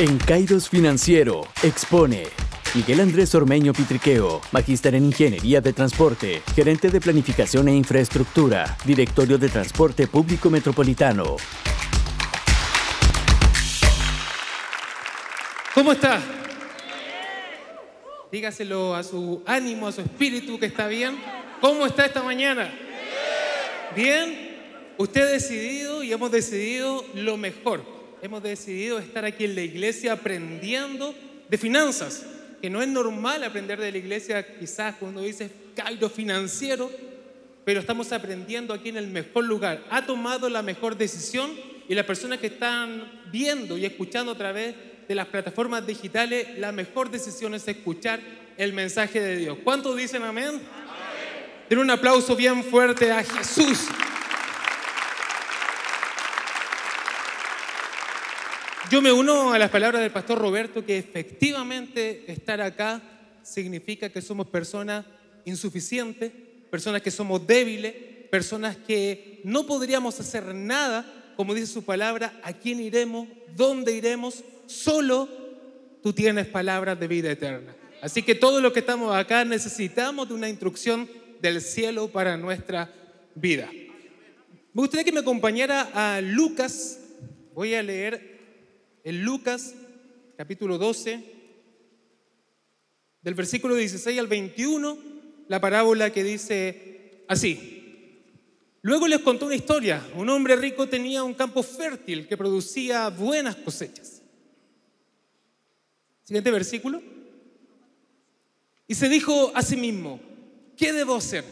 En Caidos Financiero expone Miguel Andrés Ormeño Pitriqueo, magíster en Ingeniería de Transporte, gerente de Planificación e Infraestructura, Directorio de Transporte Público Metropolitano. ¿Cómo está? Dígaselo a su ánimo, a su espíritu que está bien. ¿Cómo está esta mañana? Bien. Usted ha decidido y hemos decidido lo mejor hemos decidido estar aquí en la iglesia aprendiendo de finanzas, que no es normal aprender de la iglesia quizás cuando dices cairo financiero, pero estamos aprendiendo aquí en el mejor lugar. Ha tomado la mejor decisión y las personas que están viendo y escuchando a través de las plataformas digitales, la mejor decisión es escuchar el mensaje de Dios. ¿Cuántos dicen amén? amén. un aplauso bien fuerte a Jesús. Yo me uno a las palabras del pastor Roberto que efectivamente estar acá significa que somos personas insuficientes, personas que somos débiles, personas que no podríamos hacer nada, como dice su palabra, a quién iremos, dónde iremos, solo tú tienes palabras de vida eterna. Así que todos los que estamos acá necesitamos de una instrucción del cielo para nuestra vida. Me gustaría que me acompañara a Lucas. Voy a leer en Lucas capítulo 12, del versículo 16 al 21, la parábola que dice así. Luego les contó una historia. Un hombre rico tenía un campo fértil que producía buenas cosechas. Siguiente versículo. Y se dijo a sí mismo, ¿qué debo hacer?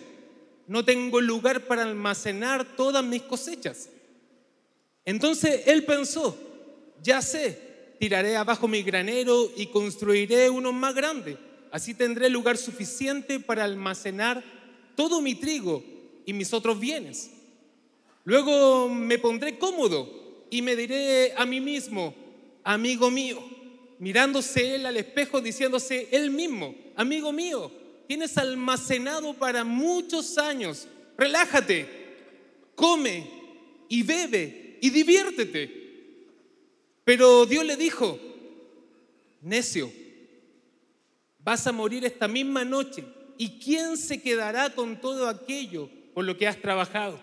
No tengo lugar para almacenar todas mis cosechas. Entonces él pensó, ya sé, tiraré abajo mi granero y construiré uno más grande. Así tendré lugar suficiente para almacenar todo mi trigo y mis otros bienes. Luego me pondré cómodo y me diré a mí mismo, amigo mío, mirándose él al espejo, diciéndose él mismo, amigo mío, tienes almacenado para muchos años, relájate, come y bebe y diviértete. Pero Dios le dijo, necio, vas a morir esta misma noche. ¿Y quién se quedará con todo aquello por lo que has trabajado?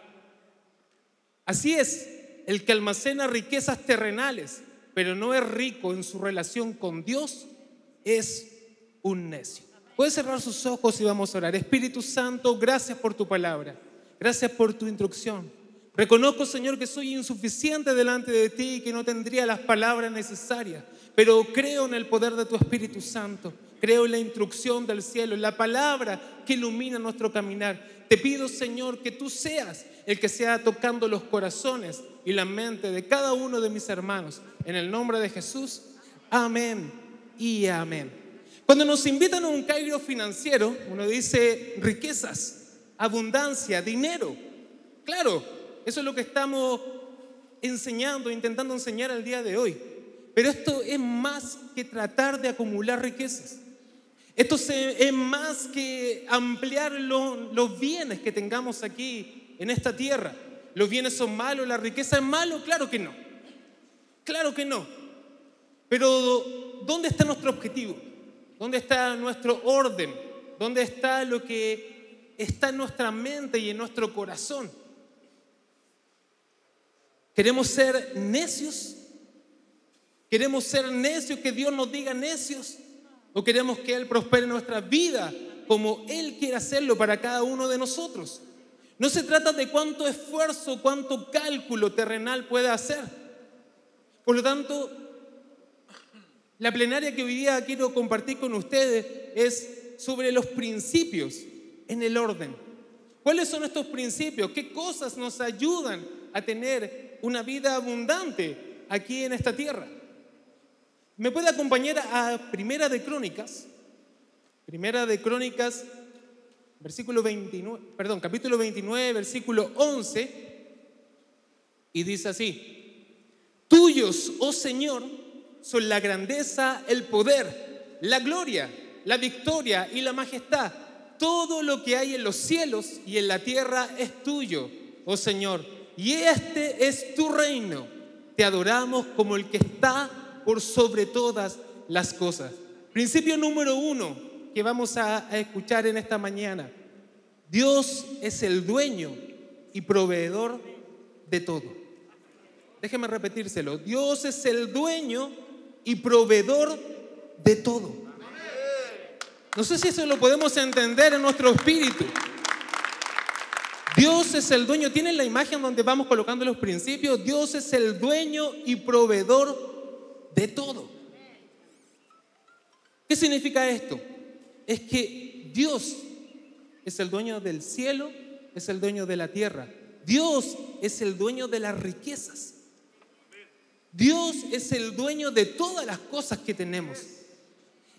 Así es, el que almacena riquezas terrenales, pero no es rico en su relación con Dios, es un necio. Puede cerrar sus ojos y vamos a orar. Espíritu Santo, gracias por tu palabra. Gracias por tu instrucción. Reconozco, Señor, que soy insuficiente delante de ti y que no tendría las palabras necesarias, pero creo en el poder de tu Espíritu Santo, creo en la instrucción del cielo, en la palabra que ilumina nuestro caminar. Te pido, Señor, que tú seas el que sea tocando los corazones y la mente de cada uno de mis hermanos. En el nombre de Jesús, amén y amén. Cuando nos invitan a un cairo financiero, uno dice riquezas, abundancia, dinero. Claro, eso es lo que estamos enseñando, intentando enseñar al día de hoy. Pero esto es más que tratar de acumular riquezas. Esto es más que ampliar los, bienes que tengamos aquí en esta tierra. ¿Los bienes son malos? ¿La riqueza es malo? Claro que no. Claro que no. Pero ¿dónde está nuestro objetivo? ¿Dónde está nuestro orden? ¿Dónde está lo que está en nuestra mente y en nuestro corazón? ¿Queremos ser necios? ¿Queremos ser necios, que Dios nos diga necios? ¿O queremos que Él prospere nuestra vida como Él quiere hacerlo para cada uno de nosotros? No se trata de cuánto esfuerzo, cuánto cálculo terrenal puede hacer. Por lo tanto, la plenaria que hoy día quiero compartir con ustedes es sobre los principios en el orden. ¿Cuáles son estos principios? ¿Qué cosas nos ayudan a tener una vida abundante aquí en esta tierra. ¿Me puede acompañar a Primera de Crónicas? Primera de Crónicas, versículo 29, perdón, capítulo 29, versículo 11, y dice así, tuyos, oh Señor, son la grandeza, el poder, la gloria, la victoria y la majestad. Todo lo que hay en los cielos y en la tierra es tuyo, oh Señor y este es tu reino. Te adoramos como el que está por sobre todas las cosas. Principio número uno que vamos a, escuchar en esta mañana. Dios es el dueño y proveedor de todo. Déjeme repetírselo. Dios es el dueño y proveedor de todo. No sé si eso lo podemos entender en nuestro espíritu. Dios es el dueño. Tienen la imagen donde vamos colocando los principios. Dios es el dueño y proveedor de todo. ¿Qué significa esto? Es que Dios es el dueño del cielo, es el dueño de la tierra. Dios es el dueño de las riquezas. Dios es el dueño de todas las cosas que tenemos.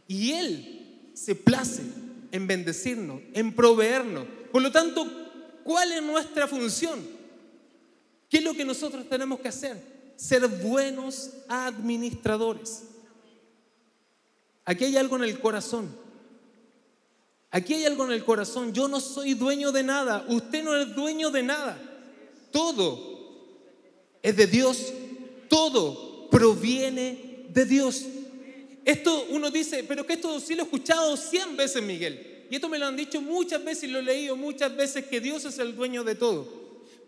Y Él se place en bendecirnos, en proveernos. Por lo tanto, ¿Cuál es nuestra función? ¿Qué es lo que nosotros tenemos que hacer? Ser buenos administradores. Aquí hay algo en el corazón. Aquí hay algo en el corazón. Yo no soy dueño de nada. Usted no es dueño de nada. Todo es de Dios. Todo proviene de Dios. Esto uno dice, pero que esto sí lo he escuchado cien veces, Miguel. Y esto me lo han dicho muchas veces y lo he leído muchas veces, que Dios es el dueño de todo.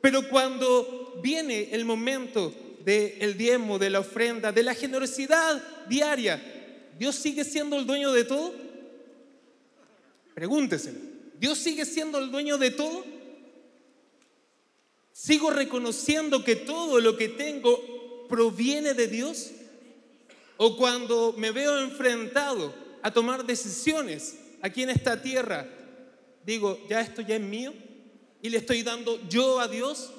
Pero cuando viene el momento del diezmo, de la ofrenda, de la generosidad diaria, ¿Dios sigue siendo el dueño de todo? Pregúnteselo. ¿Dios sigue siendo el dueño de todo? ¿Sigo reconociendo que todo lo que tengo proviene de Dios? ¿O cuando me veo enfrentado a tomar decisiones aquí en esta tierra, digo, ya esto ya es mío y le estoy dando yo a Dios,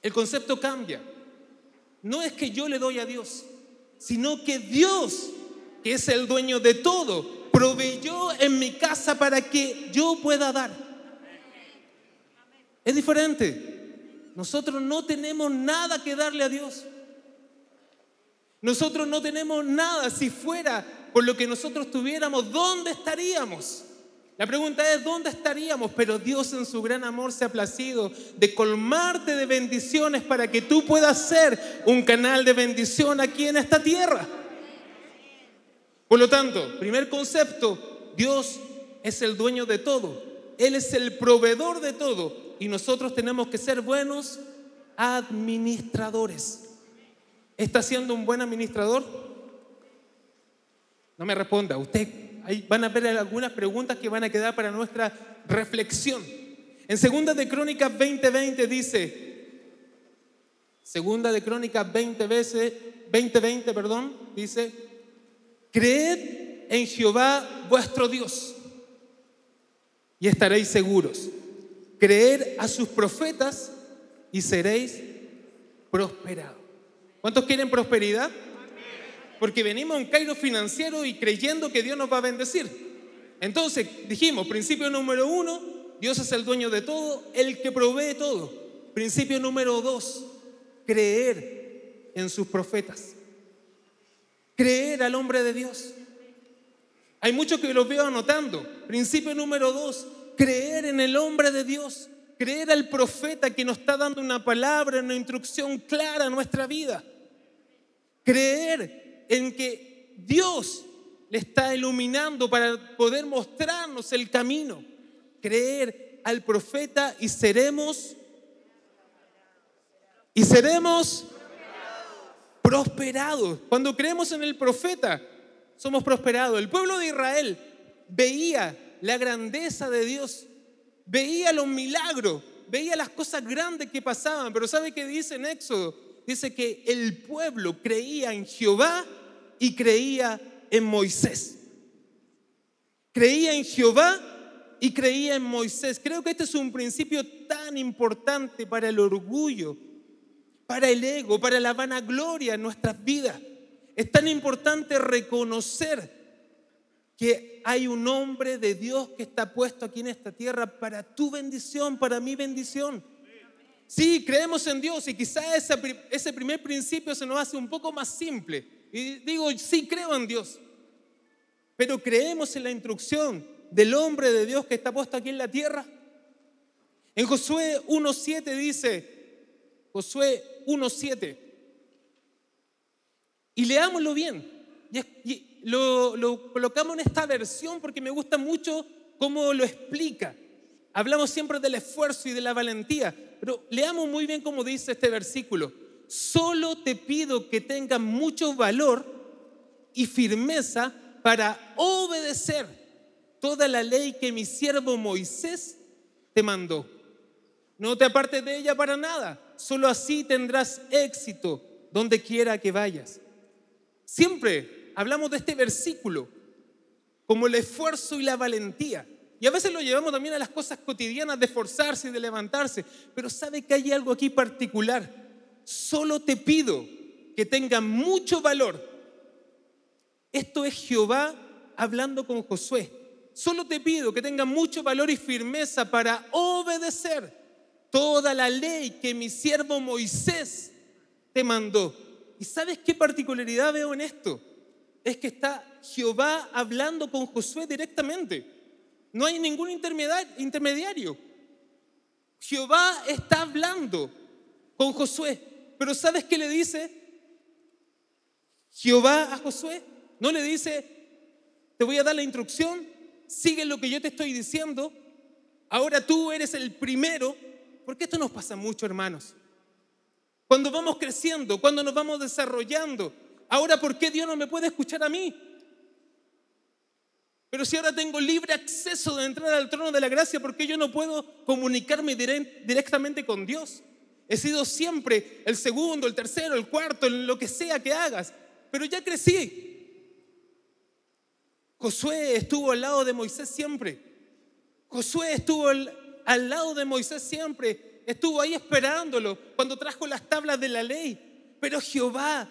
el concepto cambia. No es que yo le doy a Dios, sino que Dios, que es el dueño de todo, proveyó en mi casa para que yo pueda dar. Es diferente. Nosotros no tenemos nada que darle a Dios. Nosotros no tenemos nada. Si fuera por lo que nosotros tuviéramos, ¿dónde estaríamos? La pregunta es, ¿dónde estaríamos? Pero Dios en su gran amor se ha placido de colmarte de bendiciones para que tú puedas ser un canal de bendición aquí en esta tierra. Por lo tanto, primer concepto, Dios es el dueño de todo. Él es el proveedor de todo. Y nosotros tenemos que ser buenos administradores. ¿Está siendo un buen administrador? No me responda. Usted, ahí van a ver algunas preguntas que van a quedar para nuestra reflexión. En Segunda de Crónicas 20:20 dice, Segunda de Crónicas 20 veces, 20:20, perdón, dice, creed en Jehová vuestro Dios y estaréis seguros. Creed a sus profetas y seréis prosperados. ¿Cuántos quieren prosperidad? porque venimos en Cairo financiero y creyendo que Dios nos va a bendecir. Entonces, dijimos, principio número uno, Dios es el dueño de todo, el que provee todo. Principio número dos, creer en sus profetas. Creer al hombre de Dios. Hay muchos que los veo anotando. Principio número dos, creer en el hombre de Dios. Creer al profeta que nos está dando una palabra, una instrucción clara a nuestra vida. Creer en que Dios le está iluminando para poder mostrarnos el camino. Creer al profeta y seremos y seremos prosperados. Cuando creemos en el profeta, somos prosperados. El pueblo de Israel veía la grandeza de Dios, veía los milagros, veía las cosas grandes que pasaban, pero ¿sabe qué dice en Éxodo? dice que el pueblo creía en Jehová y creía en Moisés. Creía en Jehová y creía en Moisés. Creo que este es un principio tan importante para el orgullo, para el ego, para la vanagloria en nuestras vidas. Es tan importante reconocer que hay un hombre de Dios que está puesto aquí en esta tierra para tu bendición, para mi bendición sí, creemos en Dios y quizá ese, primer principio se nos hace un poco más simple. Y digo, sí, creo en Dios. Pero creemos en la instrucción del hombre de Dios que está puesto aquí en la tierra. En Josué 1.7 dice, Josué 1.7, y leámoslo bien, y, lo, lo colocamos en esta versión porque me gusta mucho cómo lo explica. Hablamos siempre del esfuerzo y de la valentía, pero leamos muy bien como dice este versículo. Solo te pido que tengas mucho valor y firmeza para obedecer toda la ley que mi siervo Moisés te mandó. No te apartes de ella para nada, solo así tendrás éxito donde quiera que vayas. Siempre hablamos de este versículo como el esfuerzo y la valentía. Y a veces lo llevamos también a las cosas cotidianas de esforzarse y de levantarse. Pero sabe que hay algo aquí particular. Solo te pido que tenga mucho valor. Esto es Jehová hablando con Josué. Solo te pido que tenga mucho valor y firmeza para obedecer toda la ley que mi siervo Moisés te mandó. ¿Y sabes qué particularidad veo en esto? Es que está Jehová hablando con Josué directamente. No hay ningún intermediario. Jehová está hablando con Josué, pero ¿sabes qué le dice Jehová a Josué? No le dice, te voy a dar la instrucción, sigue lo que yo te estoy diciendo, ahora tú eres el primero, porque esto nos pasa mucho, hermanos. Cuando vamos creciendo, cuando nos vamos desarrollando, ahora ¿por qué Dios no me puede escuchar a mí? Pero si ahora tengo libre acceso de entrar al trono de la gracia, ¿por qué yo no puedo comunicarme directamente con Dios? He sido siempre el segundo, el tercero, el cuarto, lo que sea que hagas. Pero ya crecí. Josué estuvo al lado de Moisés siempre. Josué estuvo al lado de Moisés siempre. Estuvo ahí esperándolo cuando trajo las tablas de la ley. Pero Jehová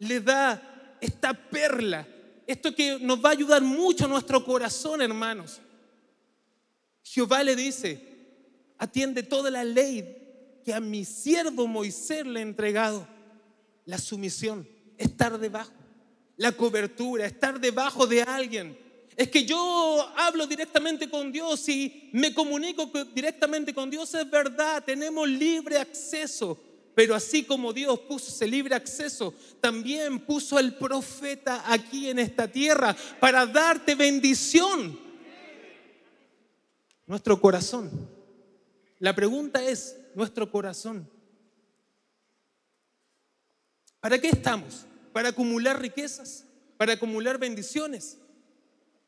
le da esta perla esto que nos va a ayudar mucho a nuestro corazón, hermanos. Jehová le dice, atiende toda la ley que a mi siervo Moisés le he entregado. La sumisión, estar debajo, la cobertura, estar debajo de alguien. Es que yo hablo directamente con Dios y me comunico directamente con Dios, es verdad, tenemos libre acceso pero así como Dios puso ese libre acceso, también puso al profeta aquí en esta tierra para darte bendición. Nuestro corazón. La pregunta es, nuestro corazón. ¿Para qué estamos? ¿Para acumular riquezas? ¿Para acumular bendiciones?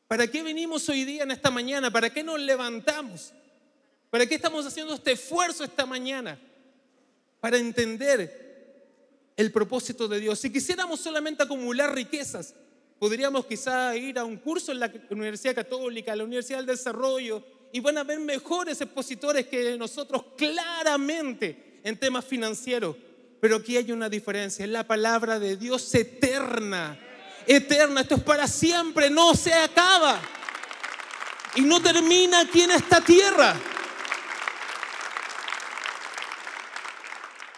¿Para qué venimos hoy día en esta mañana? ¿Para qué nos levantamos? ¿Para qué estamos haciendo este esfuerzo esta mañana? para entender el propósito de Dios. Si quisiéramos solamente acumular riquezas, podríamos quizá ir a un curso en la Universidad Católica, la Universidad del Desarrollo, y van a ver mejores expositores que nosotros claramente en temas financieros. Pero aquí hay una diferencia, es la palabra de Dios eterna, eterna, esto es para siempre, no se acaba y no termina aquí en esta tierra.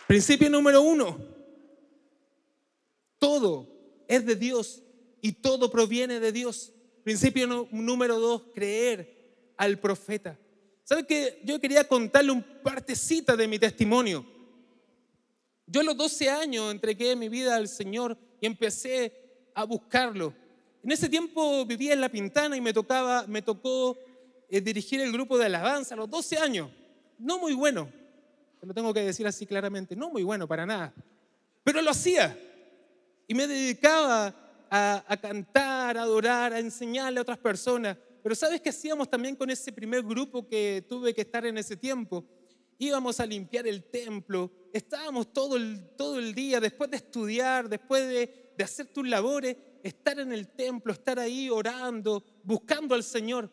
Principio número uno. Todo es de Dios y todo proviene de Dios. Principio número dos, creer al profeta. ¿Sabes qué? yo quería contarle un partecita de mi testimonio? Yo a los 12 años entregué mi vida al Señor y empecé a buscarlo. En ese tiempo vivía en La Pintana y me, tocaba, me tocó eh, dirigir el grupo de alabanza a los 12 años. No muy bueno, lo tengo que decir así claramente. No muy bueno para nada. Pero lo hacía. Y me dedicaba a, cantar, a adorar, a enseñarle a otras personas. Pero ¿sabes qué hacíamos también con ese primer grupo que tuve que estar en ese tiempo? Íbamos a limpiar el templo. Estábamos todo el, todo el día, después de estudiar, después de hacer tus labores, estar en el templo, estar ahí orando, buscando al Señor.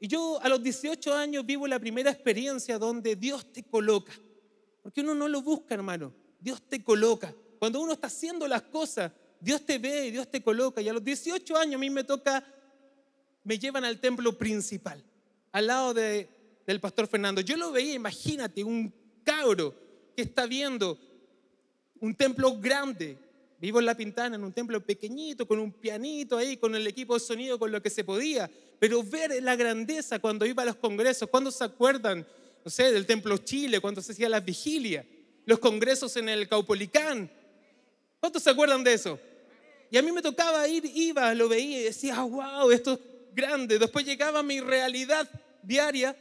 Y yo a los 18 años vivo la primera experiencia donde Dios te coloca. Porque uno no lo busca, hermano. Dios te coloca. Cuando uno está haciendo las cosas, Dios te ve y Dios te coloca. Y a los 18 años a mí me toca, me llevan al templo principal, al lado de, del pastor Fernando. Yo lo veía, imagínate, un cabro que está viendo un templo grande. Vivo en La Pintana, en un templo pequeñito, con un pianito ahí, con el equipo de sonido, con lo que se podía. Pero ver la grandeza cuando iba a los congresos, cuando se acuerdan no sé, del Templo Chile, cuando se hacía las vigilias, los congresos en el Caupolicán. ¿Cuántos se acuerdan de eso? Y a mí me tocaba ir, iba, lo veía y decía, wow, ah, esto es grande. Después llegaba mi realidad diaria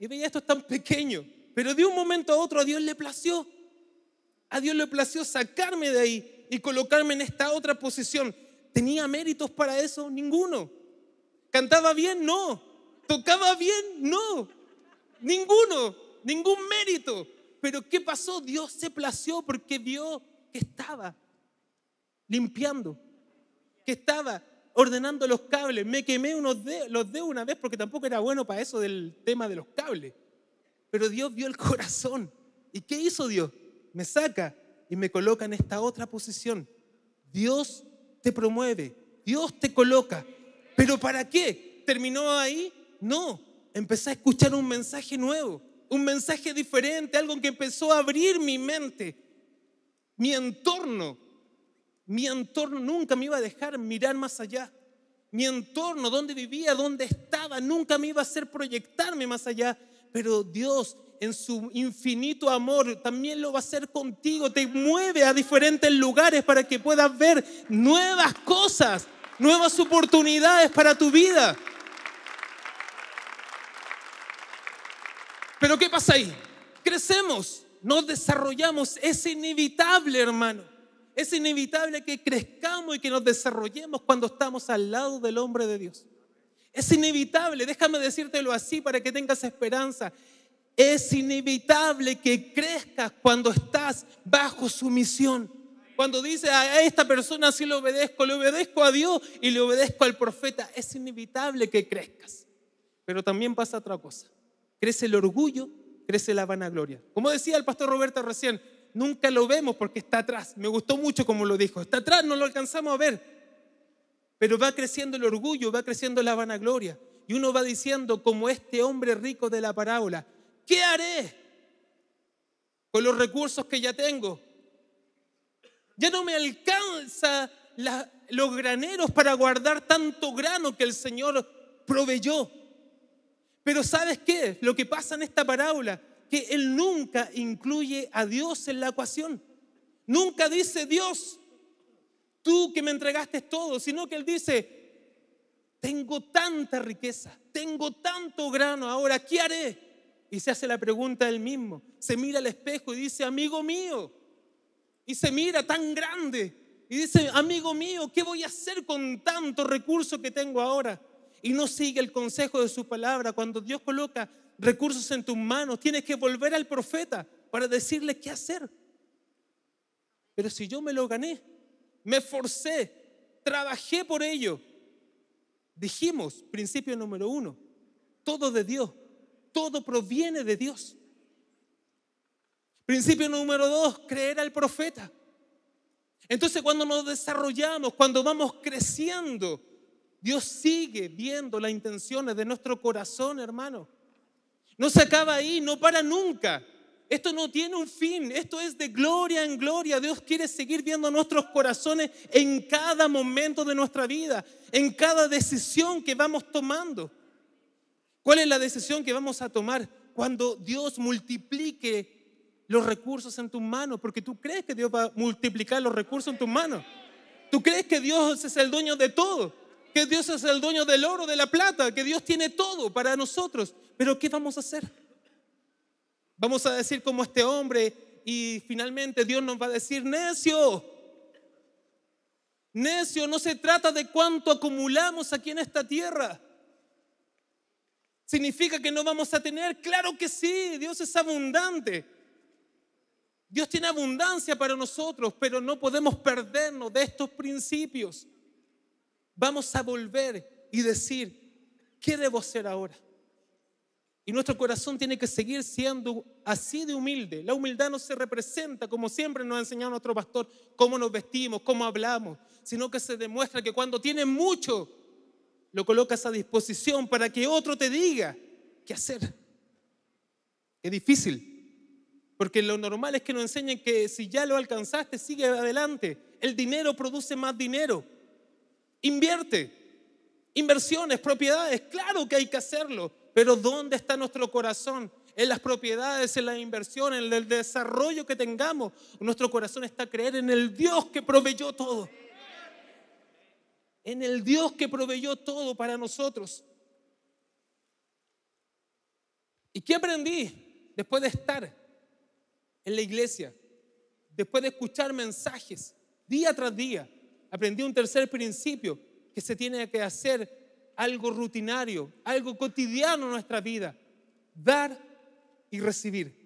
y veía esto es tan pequeño. Pero de un momento a otro a Dios le plació. A Dios le plació sacarme de ahí y colocarme en esta otra posición. ¿Tenía méritos para eso? Ninguno. ¿Cantaba bien? No. ¿Tocaba bien? No. Ninguno, ningún mérito. Pero ¿qué pasó? Dios se plació porque vio que estaba limpiando, que estaba ordenando los cables. Me quemé unos los dedos una vez porque tampoco era bueno para eso del tema de los cables. Pero Dios vio el corazón. ¿Y qué hizo Dios? Me saca y me coloca en esta otra posición. Dios te promueve, Dios te coloca. ¿Pero para qué? ¿Terminó ahí? No, empecé a escuchar un mensaje nuevo, un mensaje diferente, algo que empezó a abrir mi mente, mi entorno. Mi entorno nunca me iba a dejar mirar más allá. Mi entorno, donde vivía, donde estaba, nunca me iba a hacer proyectarme más allá. Pero Dios, en su infinito amor, también lo va a hacer contigo. Te mueve a diferentes lugares para que puedas ver nuevas cosas, nuevas oportunidades para tu vida. Pero ¿qué pasa ahí? Crecemos, nos desarrollamos, es inevitable, hermano. Es inevitable que crezcamos y que nos desarrollemos cuando estamos al lado del hombre de Dios. Es inevitable, déjame decírtelo así para que tengas esperanza. Es inevitable que crezcas cuando estás bajo sumisión. Cuando dices a esta persona sí le obedezco, le obedezco a Dios y le obedezco al profeta, es inevitable que crezcas. Pero también pasa otra cosa crece el orgullo, crece la vanagloria. Como decía el pastor Roberto recién, nunca lo vemos porque está atrás. Me gustó mucho como lo dijo. Está atrás, no lo alcanzamos a ver. Pero va creciendo el orgullo, va creciendo la vanagloria. Y uno va diciendo, como este hombre rico de la parábola, ¿qué haré con los recursos que ya tengo? Ya no me alcanza los graneros para guardar tanto grano que el Señor proveyó. Pero ¿sabes qué? Lo que pasa en esta parábola, que él nunca incluye a Dios en la ecuación. Nunca dice Dios, tú que me entregaste todo, sino que él dice, tengo tanta riqueza, tengo tanto grano ahora, ¿qué haré? Y se hace la pregunta él mismo, se mira al espejo y dice, amigo mío, y se mira tan grande y dice, amigo mío, ¿qué voy a hacer con tanto recurso que tengo ahora? y no sigue el consejo de su palabra, cuando Dios coloca recursos en tus manos, tienes que volver al profeta para decirle qué hacer. Pero si yo me lo gané, me forcé, trabajé por ello. Dijimos, principio número uno, todo de Dios, todo proviene de Dios. Principio número dos, creer al profeta. Entonces cuando nos desarrollamos, cuando vamos creciendo, Dios sigue viendo las intenciones de nuestro corazón, hermano. No se acaba ahí, no para nunca. Esto no tiene un fin, esto es de gloria en gloria. Dios quiere seguir viendo nuestros corazones en cada momento de nuestra vida, en cada decisión que vamos tomando. ¿Cuál es la decisión que vamos a tomar cuando Dios multiplique los recursos en tus manos? Porque tú crees que Dios va a multiplicar los recursos en tus manos. Tú crees que Dios es el dueño de todo que Dios es el dueño del oro, de la plata, que Dios tiene todo para nosotros. Pero ¿qué vamos a hacer? Vamos a decir como este hombre y finalmente Dios nos va a decir, necio, necio, no se trata de cuánto acumulamos aquí en esta tierra. ¿Significa que no vamos a tener? Claro que sí, Dios es abundante. Dios tiene abundancia para nosotros, pero no podemos perdernos de estos principios vamos a volver y decir, ¿qué debo hacer ahora? Y nuestro corazón tiene que seguir siendo así de humilde. La humildad no se representa, como siempre nos ha enseñado nuestro pastor, cómo nos vestimos, cómo hablamos, sino que se demuestra que cuando tienes mucho, lo colocas a disposición para que otro te diga qué hacer. Es difícil, porque lo normal es que nos enseñen que si ya lo alcanzaste, sigue adelante. El dinero produce más dinero. Invierte. Inversiones, propiedades, claro que hay que hacerlo, pero ¿dónde está nuestro corazón? En las propiedades, en la inversión, en el desarrollo que tengamos. Nuestro corazón está creer en el Dios que proveyó todo. En el Dios que proveyó todo para nosotros. ¿Y qué aprendí después de estar en la iglesia? Después de escuchar mensajes día tras día, aprendí un tercer principio, que se tiene que hacer algo rutinario, algo cotidiano en nuestra vida, dar y recibir.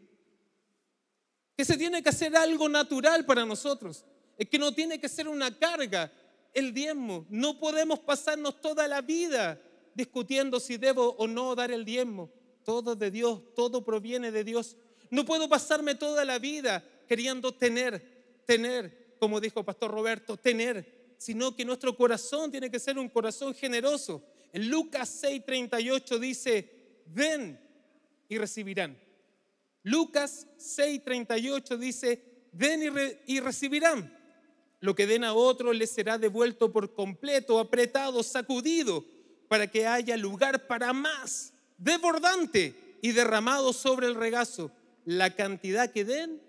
Que se tiene que hacer algo natural para nosotros, que no tiene que ser una carga el diezmo. No podemos pasarnos toda la vida discutiendo si debo o no dar el diezmo. Todo de Dios, todo proviene de Dios. No puedo pasarme toda la vida queriendo tener, tener, como dijo Pastor Roberto, tener sino que nuestro corazón tiene que ser un corazón generoso. En Lucas 6:38 dice, den y recibirán. Lucas 6:38 dice, Den y, y recibirán. Lo que den a otro les será devuelto por completo, apretado, sacudido, para que haya lugar para más, desbordante y derramado sobre el regazo. La cantidad que den,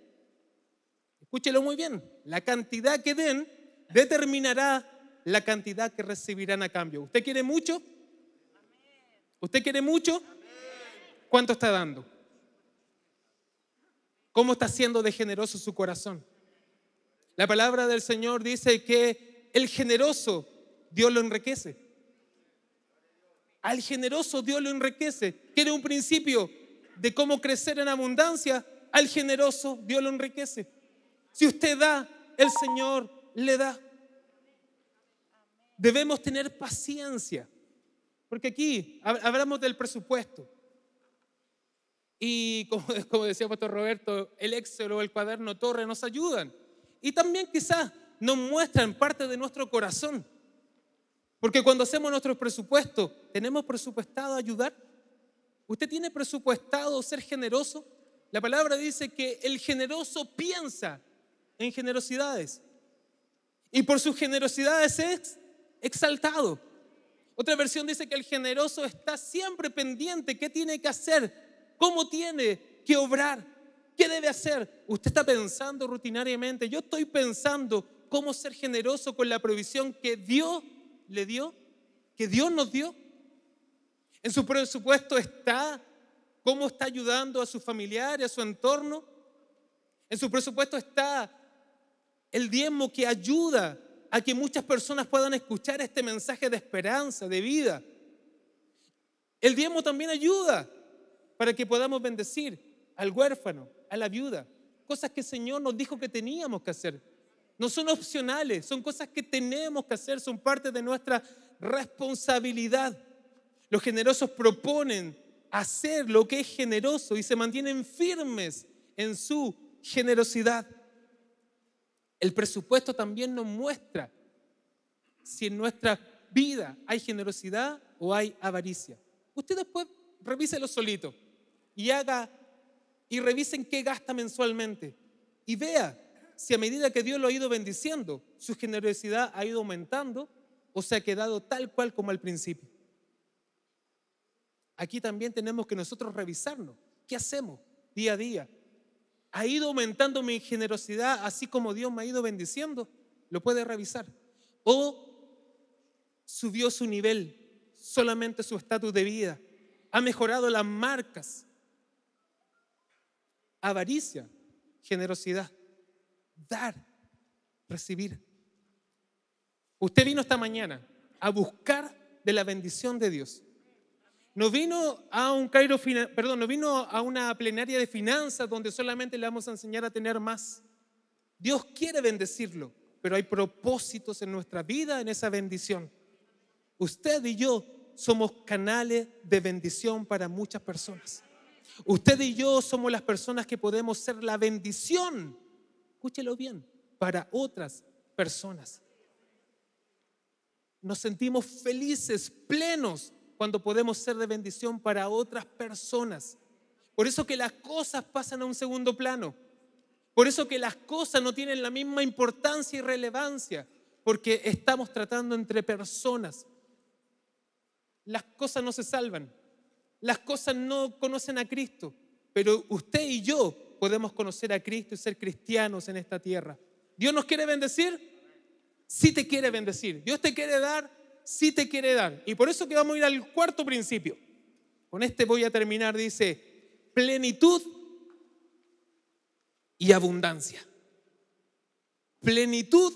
escúchelo muy bien, la cantidad que den determinará la cantidad que recibirán a cambio. ¿Usted quiere mucho? ¿Usted quiere mucho? ¿Cuánto está dando? ¿Cómo está siendo de generoso su corazón? La palabra del Señor dice que el generoso Dios lo enriquece. Al generoso Dios lo enriquece. Quiere un principio de cómo crecer en abundancia. Al generoso Dios lo enriquece. Si usted da, el Señor le da. Debemos tener paciencia, porque aquí hablamos del presupuesto. Y como, como decía Pastor Roberto, el Excel o el cuaderno Torre nos ayudan. Y también quizás nos muestran parte de nuestro corazón. Porque cuando hacemos nuestros presupuestos, ¿tenemos presupuestado ayudar? ¿Usted tiene presupuestado ser generoso? La palabra dice que el generoso piensa en generosidades y por su generosidad es exaltado. Otra versión dice que el generoso está siempre pendiente, qué tiene que hacer, cómo tiene que obrar, qué debe hacer. Usted está pensando rutinariamente, yo estoy pensando cómo ser generoso con la provisión que Dios le dio, que Dios nos dio. En su presupuesto está cómo está ayudando a su familiar y a su entorno. En su presupuesto está el diezmo que ayuda a que muchas personas puedan escuchar este mensaje de esperanza, de vida. El diezmo también ayuda para que podamos bendecir al huérfano, a la viuda, cosas que el Señor nos dijo que teníamos que hacer. No son opcionales, son cosas que tenemos que hacer, son parte de nuestra responsabilidad. Los generosos proponen hacer lo que es generoso y se mantienen firmes en su generosidad. El presupuesto también nos muestra si en nuestra vida hay generosidad o hay avaricia. Usted después lo solito y haga y revisen qué gasta mensualmente y vea si a medida que Dios lo ha ido bendiciendo, su generosidad ha ido aumentando o se ha quedado tal cual como al principio. Aquí también tenemos que nosotros revisarnos. ¿Qué hacemos día a día? ha ido aumentando mi generosidad así como Dios me ha ido bendiciendo? Lo puede revisar. ¿O subió su nivel, solamente su estatus de vida? ¿Ha mejorado las marcas? Avaricia, generosidad, dar, recibir. Usted vino esta mañana a buscar de la bendición de Dios. No vino a un Cairo, perdón, vino a una plenaria de finanzas donde solamente le vamos a enseñar a tener más. Dios quiere bendecirlo, pero hay propósitos en nuestra vida en esa bendición. Usted y yo somos canales de bendición para muchas personas. Usted y yo somos las personas que podemos ser la bendición, escúchelo bien, para otras personas. Nos sentimos felices, plenos, cuando podemos ser de bendición para otras personas. Por eso que las cosas pasan a un segundo plano. Por eso que las cosas no tienen la misma importancia y relevancia, porque estamos tratando entre personas. Las cosas no se salvan, las cosas no conocen a Cristo, pero usted y yo podemos conocer a Cristo y ser cristianos en esta tierra. ¿Dios nos quiere bendecir? Sí te quiere bendecir. Dios te quiere dar sí te quiere dar. Y por eso que vamos a ir al cuarto principio. Con este voy a terminar, dice, plenitud y abundancia. Plenitud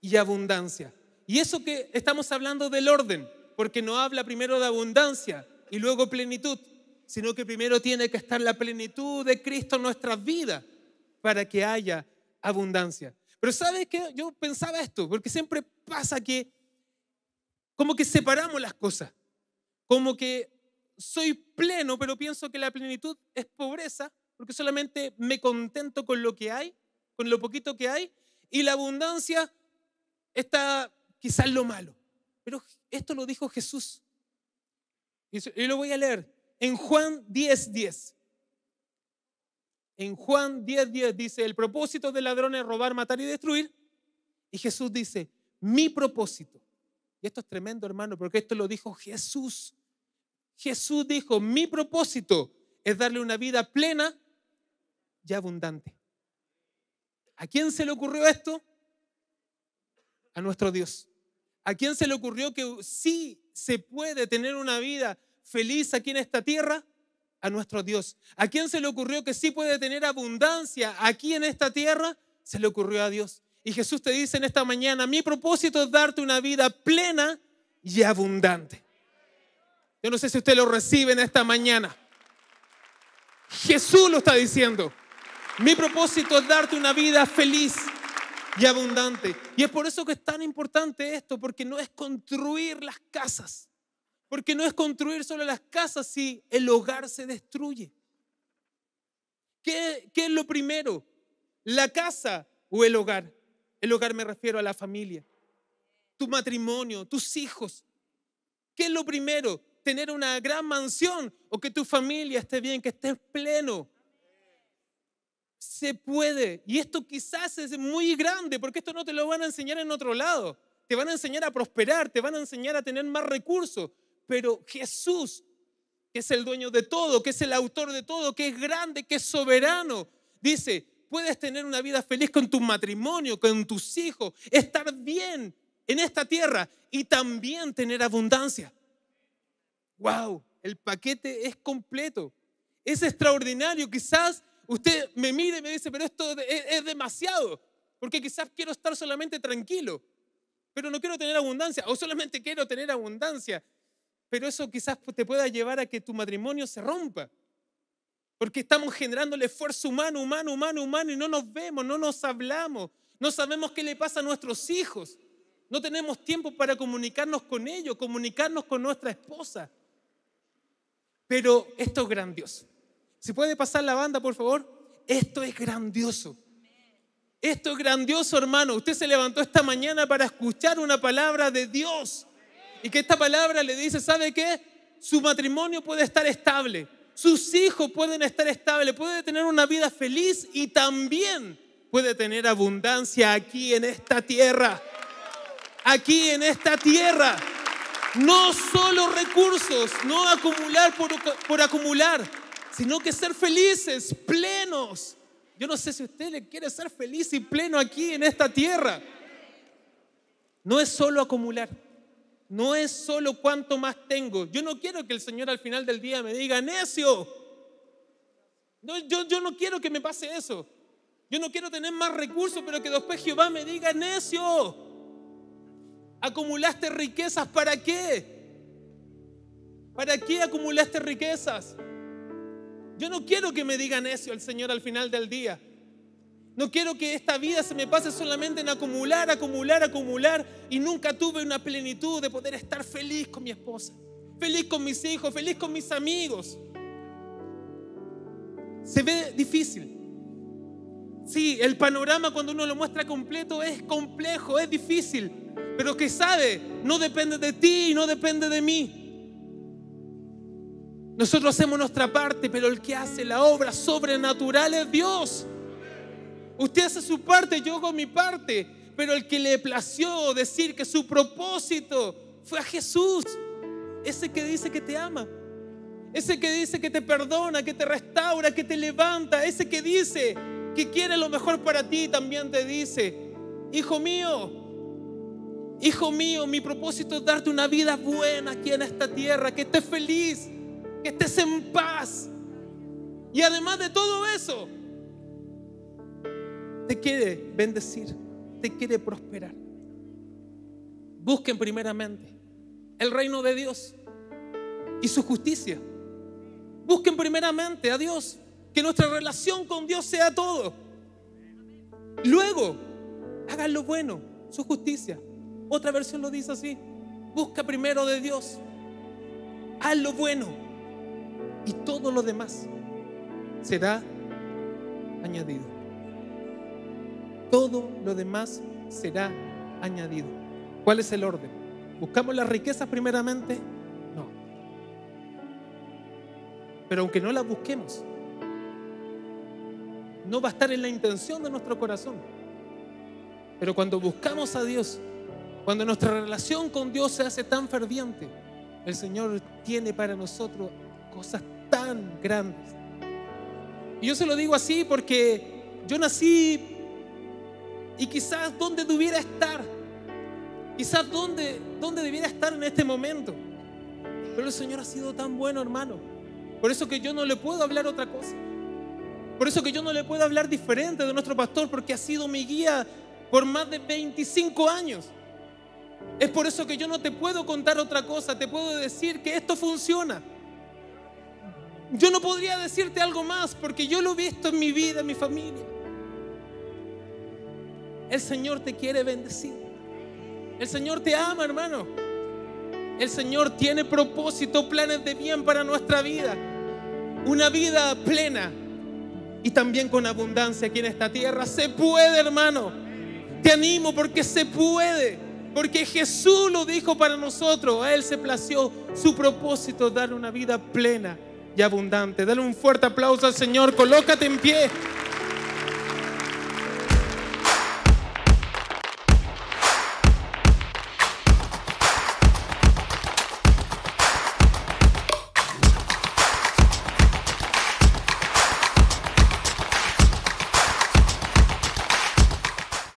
y abundancia. Y eso que estamos hablando del orden, porque no habla primero de abundancia y luego plenitud, sino que primero tiene que estar la plenitud de Cristo en nuestras vidas para que haya abundancia. Pero ¿sabes que Yo pensaba esto, porque siempre pasa que como que separamos las cosas. Como que soy pleno, pero pienso que la plenitud es pobreza, porque solamente me contento con lo que hay, con lo poquito que hay, y la abundancia está quizás lo malo. Pero esto lo dijo Jesús. Y lo voy a leer en Juan 10:10. 10. En Juan 10:10 10 dice, el propósito del ladrón es robar, matar y destruir. Y Jesús dice, mi propósito y esto es tremendo, hermano, porque esto lo dijo Jesús. Jesús dijo, mi propósito es darle una vida plena y abundante. ¿A quién se le ocurrió esto? A nuestro Dios. ¿A quién se le ocurrió que sí se puede tener una vida feliz aquí en esta tierra? A nuestro Dios. ¿A quién se le ocurrió que sí puede tener abundancia aquí en esta tierra? Se le ocurrió a Dios. Y Jesús te dice en esta mañana, mi propósito es darte una vida plena y abundante. Yo no sé si usted lo recibe en esta mañana. Jesús lo está diciendo. Mi propósito es darte una vida feliz y abundante. Y es por eso que es tan importante esto, porque no es construir las casas. Porque no es construir solo las casas si el hogar se destruye. ¿Qué, qué es lo primero? ¿La casa o el hogar? El hogar me refiero a la familia, tu matrimonio, tus hijos. ¿Qué es lo primero? ¿Tener una gran mansión o que tu familia esté bien, que estés pleno? Se puede. Y esto quizás es muy grande, porque esto no te lo van a enseñar en otro lado. Te van a enseñar a prosperar, te van a enseñar a tener más recursos. Pero Jesús, que es el dueño de todo, que es el autor de todo, que es grande, que es soberano, dice, puedes tener una vida feliz con tu matrimonio, con tus hijos, estar bien en esta tierra y también tener abundancia. ¡Wow! El paquete es completo. Es extraordinario. Quizás usted me mire y me dice, pero esto es, es demasiado, porque quizás quiero estar solamente tranquilo, pero no quiero tener abundancia, o solamente quiero tener abundancia, pero eso quizás te pueda llevar a que tu matrimonio se rompa porque estamos generando el esfuerzo humano, humano, humano, humano y no nos vemos, no nos hablamos, no sabemos qué le pasa a nuestros hijos. No tenemos tiempo para comunicarnos con ellos, comunicarnos con nuestra esposa. Pero esto es grandioso. ¿Se puede pasar la banda, por favor. Esto es grandioso. Esto es grandioso, hermano. Usted se levantó esta mañana para escuchar una palabra de Dios. Y que esta palabra le dice, ¿sabe qué? Su matrimonio puede estar estable sus hijos pueden estar estables, pueden tener una vida feliz y también puede tener abundancia aquí en esta tierra. Aquí en esta tierra. No solo recursos, no acumular por, por acumular, sino que ser felices, plenos. Yo no sé si usted le quiere ser feliz y pleno aquí en esta tierra. No es solo acumular no es solo cuánto más tengo. Yo no quiero que el Señor al final del día me diga, necio. yo, yo, no quiero que me pase eso. Yo no quiero tener más recursos, pero que después Jehová me diga, necio. ¿Acumulaste riquezas para qué? ¿Para qué acumulaste riquezas? Yo no quiero que me diga necio el Señor al final del día. No quiero que esta vida se me pase solamente en acumular, acumular, acumular y nunca tuve una plenitud de poder estar feliz con mi esposa, feliz con mis hijos, feliz con mis amigos. Se ve difícil. Sí, el panorama cuando uno lo muestra completo es complejo, es difícil, pero que sabe, no depende de ti, y no depende de mí. Nosotros hacemos nuestra parte, pero el que hace la obra sobrenatural es Dios. Usted hace su parte, yo hago mi parte. Pero el que le plació decir que su propósito fue a Jesús, ese que dice que te ama, ese que dice que te perdona, que te restaura, que te levanta, ese que dice que quiere lo mejor para ti, también te dice, hijo mío, hijo mío, mi propósito es darte una vida buena aquí en esta tierra, que estés feliz, que estés en paz. Y además de todo eso, te quiere bendecir, te quiere prosperar. Busquen primeramente el reino de Dios y su justicia. Busquen primeramente a Dios, que nuestra relación con Dios sea todo. Luego, hagan lo bueno, su justicia. Otra versión lo dice así. Busca primero de Dios. Haz lo bueno. Y todo lo demás será añadido todo lo demás será añadido. ¿Cuál es el orden? ¿Buscamos las riquezas primeramente? No. Pero aunque no las busquemos, no va a estar en la intención de nuestro corazón. Pero cuando buscamos a Dios, cuando nuestra relación con Dios se hace tan ferviente, el Señor tiene para nosotros cosas tan grandes. Y yo se lo digo así porque yo nací y quizás dónde debiera estar, quizás dónde, debiera estar en este momento. Pero el Señor ha sido tan bueno, hermano. Por eso que yo no le puedo hablar otra cosa. Por eso que yo no le puedo hablar diferente de nuestro pastor, porque ha sido mi guía por más de 25 años. Es por eso que yo no te puedo contar otra cosa, te puedo decir que esto funciona. Yo no podría decirte algo más porque yo lo he visto en mi vida, en mi familia. El Señor te quiere bendecir. El Señor te ama, hermano. El Señor tiene propósito, planes de bien para nuestra vida. Una vida plena y también con abundancia aquí en esta tierra. Se puede, hermano. Te animo porque se puede. Porque Jesús lo dijo para nosotros. A Él se plació su propósito, dar una vida plena y abundante. Dale un fuerte aplauso al Señor. Colócate en pie.